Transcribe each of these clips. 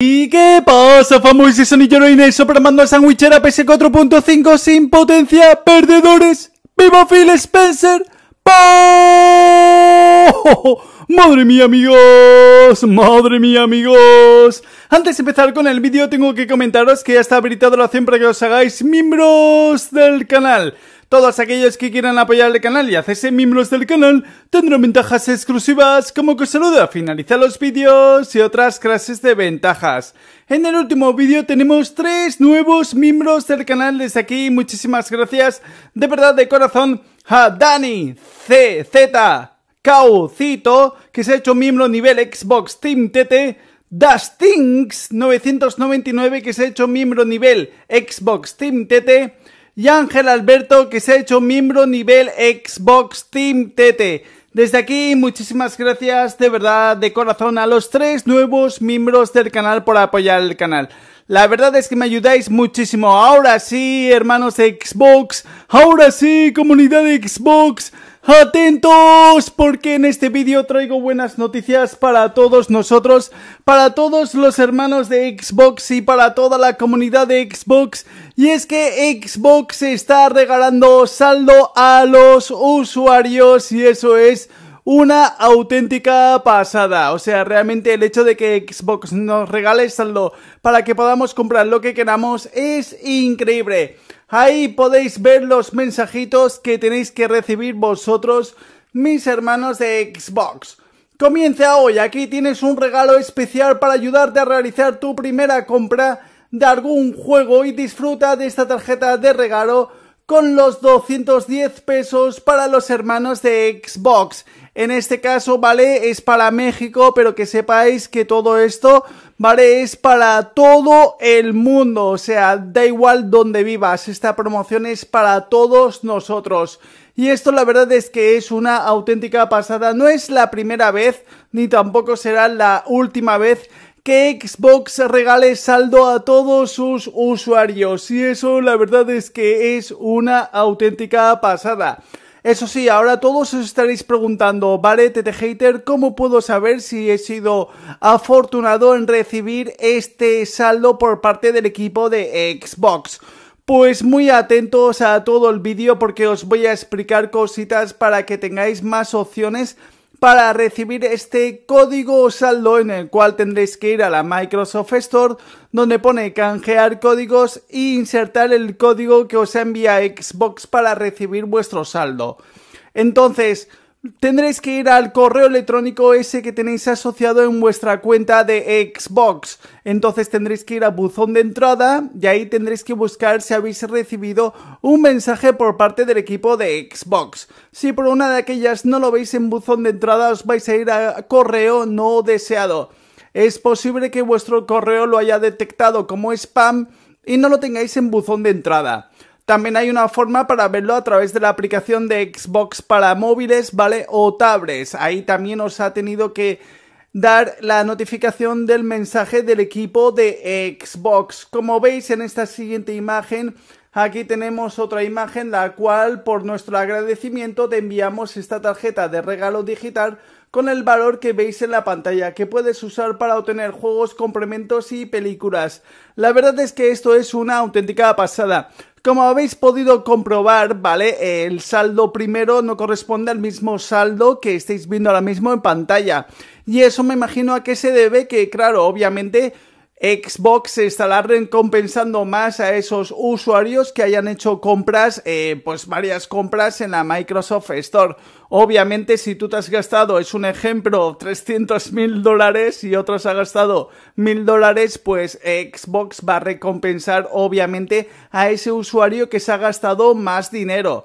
¿Y qué pasa, famosos y sonillero y mando al sandwichera PS4.5 sin potencia, perdedores? ¡Viva Phil Spencer! Madre mía amigos, madre mía amigos Antes de empezar con el vídeo tengo que comentaros que ya está habilitado la opción para que os hagáis miembros del canal todos aquellos que quieran apoyar el canal y hacerse miembros del canal tendrán ventajas exclusivas como que os saluda, finalizar los vídeos y otras clases de ventajas. En el último vídeo tenemos tres nuevos miembros del canal desde aquí. Muchísimas gracias de verdad de corazón a Dani, CZ, Caucito, que se ha hecho miembro nivel Xbox Team TT, Dustinx 999, que se ha hecho miembro nivel Xbox Team TT, y Ángel Alberto, que se ha hecho miembro nivel Xbox Team TT. Desde aquí, muchísimas gracias de verdad, de corazón, a los tres nuevos miembros del canal por apoyar el canal. La verdad es que me ayudáis muchísimo. Ahora sí, hermanos Xbox. Ahora sí, comunidad Xbox. Atentos porque en este vídeo traigo buenas noticias para todos nosotros, para todos los hermanos de Xbox y para toda la comunidad de Xbox. Y es que Xbox está regalando saldo a los usuarios y eso es una auténtica pasada. O sea, realmente el hecho de que Xbox nos regale saldo para que podamos comprar lo que queramos es increíble. Ahí podéis ver los mensajitos que tenéis que recibir vosotros, mis hermanos de Xbox. Comienza hoy, aquí tienes un regalo especial para ayudarte a realizar tu primera compra de algún juego y disfruta de esta tarjeta de regalo con los 210 pesos para los hermanos de Xbox. En este caso, ¿vale? Es para México, pero que sepáis que todo esto, ¿vale? Es para todo el mundo, o sea, da igual donde vivas, esta promoción es para todos nosotros. Y esto la verdad es que es una auténtica pasada, no es la primera vez, ni tampoco será la última vez que Xbox regale saldo a todos sus usuarios y eso la verdad es que es una auténtica pasada. Eso sí, ahora todos os estaréis preguntando, vale, Tete Hater, ¿cómo puedo saber si he sido afortunado en recibir este saldo por parte del equipo de Xbox? Pues muy atentos a todo el vídeo porque os voy a explicar cositas para que tengáis más opciones para recibir este código o saldo en el cual tendréis que ir a la Microsoft Store donde pone canjear códigos e insertar el código que os envía Xbox para recibir vuestro saldo. Entonces, tendréis que ir al correo electrónico ese que tenéis asociado en vuestra cuenta de Xbox. Entonces tendréis que ir a buzón de entrada y ahí tendréis que buscar si habéis recibido un mensaje por parte del equipo de Xbox. Si por una de aquellas no lo veis en buzón de entrada, os vais a ir a correo no deseado. Es posible que vuestro correo lo haya detectado como spam y no lo tengáis en buzón de entrada. También hay una forma para verlo a través de la aplicación de Xbox para móviles, ¿vale? O tablets. Ahí también os ha tenido que dar la notificación del mensaje del equipo de Xbox. Como veis en esta siguiente imagen, aquí tenemos otra imagen la cual por nuestro agradecimiento te enviamos esta tarjeta de regalo digital con el valor que veis en la pantalla que puedes usar para obtener juegos, complementos y películas. La verdad es que esto es una auténtica pasada. Como habéis podido comprobar, ¿vale? El saldo primero no corresponde al mismo saldo que estáis viendo ahora mismo en pantalla. Y eso me imagino a qué se debe que, claro, obviamente Xbox se estará recompensando más a esos usuarios que hayan hecho compras, eh, pues varias compras en la Microsoft Store. Obviamente, si tú te has gastado, es un ejemplo, 300 mil dólares y otros ha gastado mil dólares, pues Xbox va a recompensar, obviamente, a ese usuario que se ha gastado más dinero.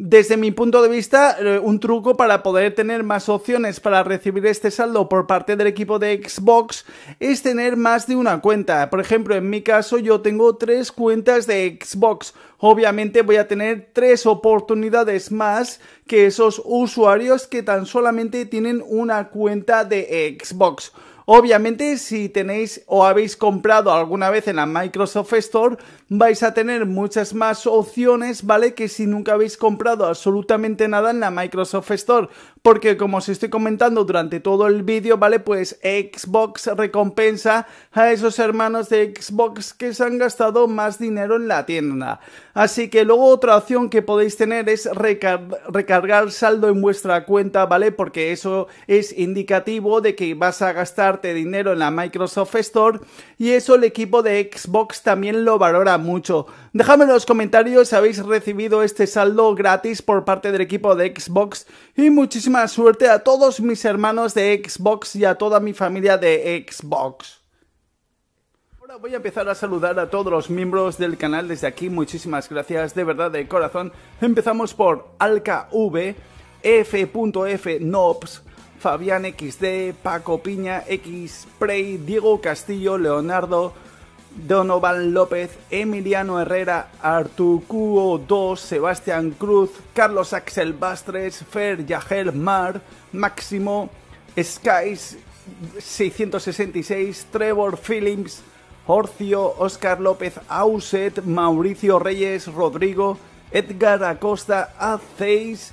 Desde mi punto de vista, eh, un truco para poder tener más opciones para recibir este saldo por parte del equipo de Xbox es tener más de una cuenta. Por ejemplo, en mi caso yo tengo tres cuentas de Xbox. Obviamente voy a tener tres oportunidades más que esos usuarios que tan solamente tienen una cuenta de Xbox. Obviamente, si tenéis o habéis comprado alguna vez en la Microsoft Store, vais a tener muchas más opciones, ¿vale? Que si nunca habéis comprado absolutamente nada en la Microsoft Store. Porque como os estoy comentando durante todo el vídeo, ¿vale? Pues Xbox recompensa a esos hermanos de Xbox que se han gastado más dinero en la tienda. Así que luego otra opción que podéis tener es recargar saldo en vuestra cuenta, ¿vale? Porque eso es indicativo de que vas a gastar de dinero en la Microsoft Store y eso el equipo de Xbox también lo valora mucho. Dejadme en los comentarios si habéis recibido este saldo gratis por parte del equipo de Xbox y muchísima suerte a todos mis hermanos de Xbox y a toda mi familia de Xbox. Ahora voy a empezar a saludar a todos los miembros del canal desde aquí. Muchísimas gracias, de verdad, de corazón. Empezamos por AlcaV, Fabián XD, Paco Piña, X-Prey, Diego Castillo, Leonardo, Donovan López, Emiliano Herrera, Artucuo 2, Sebastián Cruz, Carlos Axel Bastres, Fer Yajel Mar, Máximo, Skies 666, Trevor Phillips, Orcio, Oscar López Auset, Mauricio Reyes, Rodrigo, Edgar Acosta, Aceis.